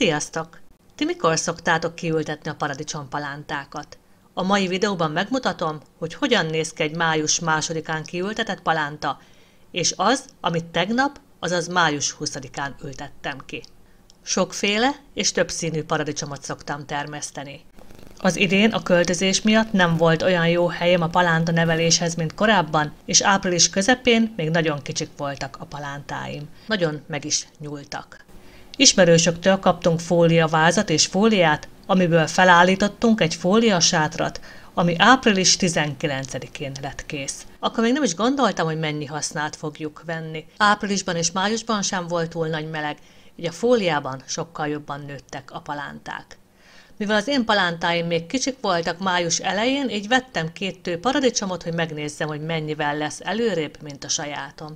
Sziasztok! Ti mikor szoktátok kiültetni a paradicsompalántákat? A mai videóban megmutatom, hogy hogyan néz ki egy május másodikán kiültetett palánta, és az, amit tegnap, azaz május 20-án ültettem ki. Sokféle és többszínű paradicsomot szoktam termeszteni. Az idén a költözés miatt nem volt olyan jó helyem a palánta neveléshez, mint korábban, és április közepén még nagyon kicsik voltak a palántáim. Nagyon meg is nyúltak. Ismerősöktől kaptunk fóliavázat és fóliát, amiből felállítottunk egy fóliasátrat, ami április 19-én lett kész. Akkor még nem is gondoltam, hogy mennyi hasznát fogjuk venni. Áprilisban és májusban sem volt túl nagy meleg, így a fóliában sokkal jobban nőttek a palánták. Mivel az én palántáim még kicsik voltak május elején, így vettem két tő paradicsomot, hogy megnézzem, hogy mennyivel lesz előrébb, mint a sajátom.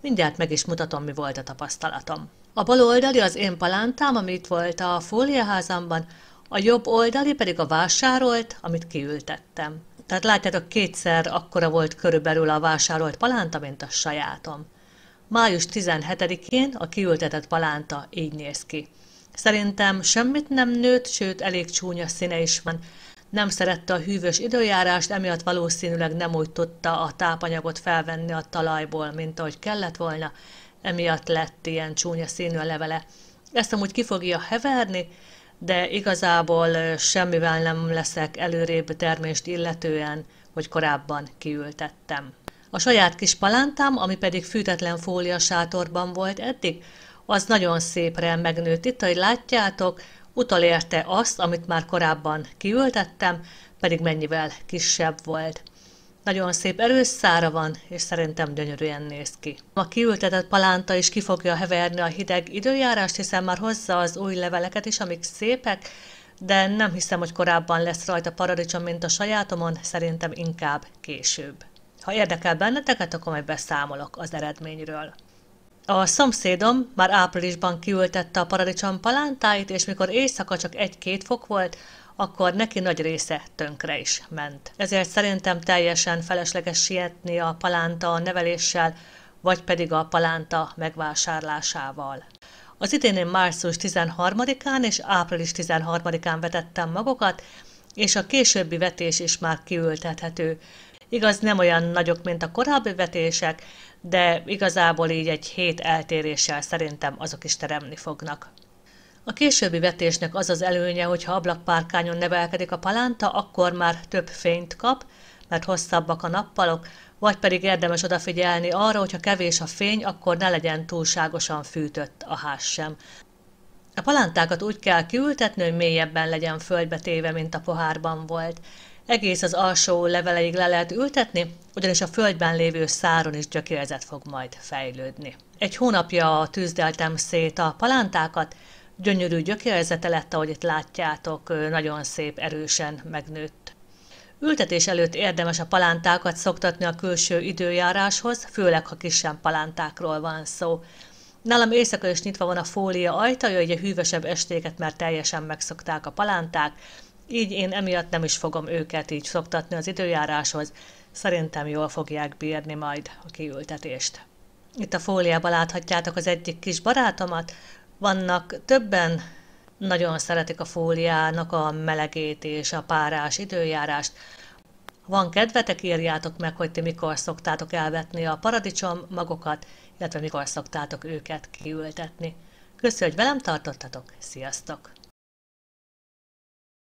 Mindjárt meg is mutatom, mi volt a tapasztalatom. A bal oldali az én palántám, amit volt a fóliaházamban, a jobb oldali pedig a vásárolt, amit kiültettem. Tehát látjátok, kétszer akkora volt körülbelül a vásárolt palánta, mint a sajátom. Május 17-én a kiültetett palánta így néz ki. Szerintem semmit nem nőtt, sőt elég csúnya színe is van. Nem szerette a hűvös időjárást, emiatt valószínűleg nem úgy tudta a tápanyagot felvenni a talajból, mint ahogy kellett volna, emiatt lett ilyen csúnya színű a levele. Ezt amúgy ki fogja heverni, de igazából semmivel nem leszek előrébb termést illetően, hogy korábban kiültettem. A saját kis palántám, ami pedig fűtetlen fólia sátorban volt eddig, az nagyon szépre megnőtt itt, ahogy látjátok, utalérte azt, amit már korábban kiültettem, pedig mennyivel kisebb volt. Nagyon szép erősszára van, és szerintem gyönyörűen néz ki. A kiültetett palánta is ki fogja heverni a hideg időjárást, hiszen már hozza az új leveleket is, amik szépek, de nem hiszem, hogy korábban lesz rajta paradicsom, mint a sajátomon, szerintem inkább később. Ha érdekel benneteket, akkor majd beszámolok az eredményről. A szomszédom már áprilisban kiültette a paradicsom palántáit, és mikor éjszaka csak egy-két fok volt, akkor neki nagy része tönkre is ment. Ezért szerintem teljesen felesleges sietni a palánta neveléssel, vagy pedig a palánta megvásárlásával. Az idén én március 13-án és április 13-án vetettem magokat, és a későbbi vetés is már kiültethető. Igaz, nem olyan nagyok, mint a korábbi vetések, de igazából így egy hét eltéréssel szerintem azok is teremni fognak. A későbbi vetésnek az az előnye, hogy ha ablakpárkányon nevelkedik a palánta, akkor már több fényt kap, mert hosszabbak a nappalok, vagy pedig érdemes odafigyelni arra, hogyha kevés a fény, akkor ne legyen túlságosan fűtött a ház sem. A palántákat úgy kell kiültetni, hogy mélyebben legyen földbe téve, mint a pohárban volt. Egész az alsó leveleig le lehet ültetni, ugyanis a földben lévő száron is gyökérzet fog majd fejlődni. Egy hónapja tűzdeltem szét a palántákat, gyönyörű gyökérzete lett, ahogy itt látjátok, nagyon szép, erősen megnőtt. Ültetés előtt érdemes a palántákat szoktatni a külső időjáráshoz, főleg ha kisebb palántákról van szó. Nálam éjszaka is nyitva van a fólia ajtaja, hogy a hűvösebb estéket már teljesen megszokták a palánták, így én emiatt nem is fogom őket így szoktatni az időjáráshoz. Szerintem jól fogják bírni majd a kiültetést. Itt a fóliában láthatjátok az egyik kis barátomat. Vannak többen, nagyon szeretik a fóliának a melegét és a párás időjárást. Van kedvetek, írjátok meg, hogy ti mikor szoktátok elvetni a paradicsom magokat, illetve mikor szoktátok őket kiültetni. Köszönöm, hogy velem tartottatok, sziasztok!